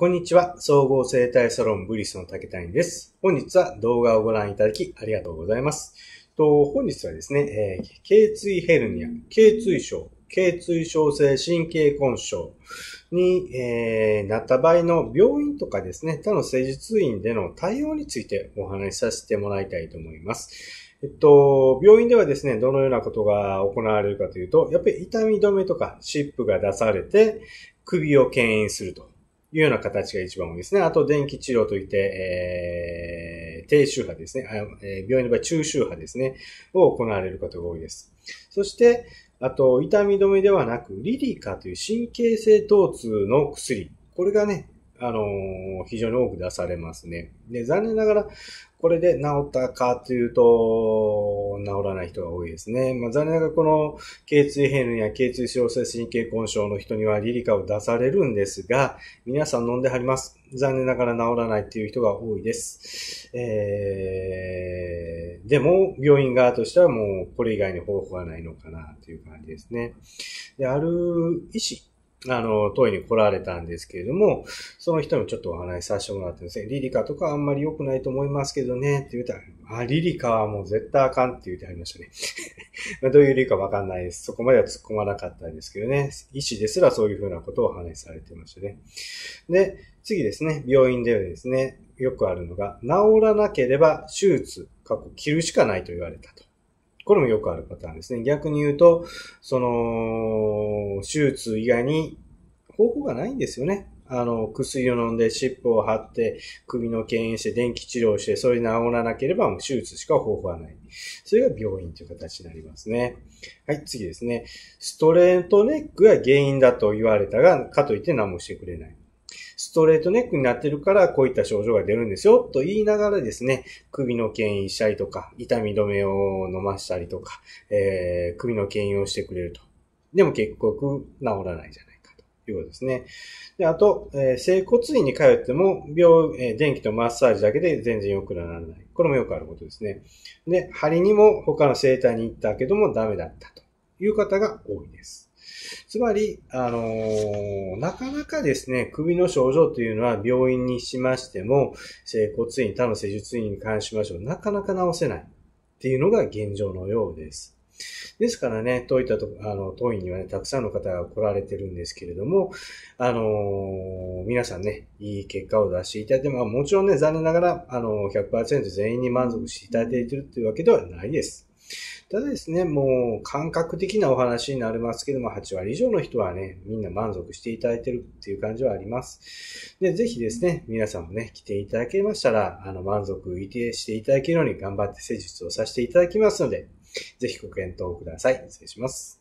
こんにちは。総合生態サロンブリスの竹谷です。本日は動画をご覧いただきありがとうございます。と本日はですね、えー、頸椎ヘルニア、頸椎症、頸椎症性神経根症に、えー、なった場合の病院とかですね、他の施術院での対応についてお話しさせてもらいたいと思います。えっと、病院ではですね、どのようなことが行われるかというと、やっぱり痛み止めとかシップが出されて、首を牽引すると。いうような形が一番多いですね。あと、電気治療といって、えー、低周波ですね。病院の場合、中周波ですね。を行われることが多いです。そして、あと、痛み止めではなく、リリカという神経性疼痛の薬。これがね、あのー、非常に多く出されますね。で、残念ながら、これで治ったかというと、治らない人が多いですね。まあ、残念ながらこの、頸椎ヘルニア、頸椎症性神経根症の人にはリリカを出されるんですが、皆さん飲んではります。残念ながら治らないっていう人が多いです。えー、でも、病院側としてはもう、これ以外に方法がないのかなという感じですね。で、ある医師あの、問いに来られたんですけれども、その人にちょっとお話しさせてもらってですね、リリカとかあんまり良くないと思いますけどね、って言うたら、あ、リリカはもう絶対あかんって言ってはりましたね。ま どういう理由かわかんないです。そこまでは突っ込まなかったんですけどね、医師ですらそういうふうなことをお話しされてましたね。で、次ですね、病院ではですね、よくあるのが、治らなければ手術、過去切るしかないと言われたと。これもよくあるパターンですね。逆に言うと、その、手術以外に方法がないんですよね。あの、薬を飲んで、尻尾を張って、首の牽引して、電気治療して、それ治らなければ、もう手術しか方法はない。それが病院という形になりますね。はい、次ですね。ストレートネックが原因だと言われたが、かといって何もしてくれない。ストレートネックになってるからこういった症状が出るんですよと言いながらですね、首の牽引したりとか、痛み止めを飲ましたりとか、えー、首の牽引をしてくれると。でも結局治らないじゃないかということですね。で、あと、えー、整骨院に通っても、病、えー、電気とマッサージだけで全然良くならない。これもよくあることですね。で、針にも他の整体に行ったけどもダメだったという方が多いです。つまり、あのー、なかなかですね、首の症状というのは病院にしましても、整骨院、他の施術院に関しましても、なかなか治せないっていうのが現状のようです。ですからね、といったと、あの、当院にはね、たくさんの方が来られてるんですけれども、あのー、皆さんね、いい結果を出していただいて、まあもちろんね、残念ながら、あのー、100%全員に満足していただいているというわけではないです。ただですね、もう感覚的なお話になりますけども、8割以上の人はね、みんな満足していただいてるっていう感じはあります。で、ぜひですね、皆さんもね、来ていただけましたら、あの、満足いてしていただけるように頑張って施術をさせていただきますので、ぜひご検討ください。失礼します。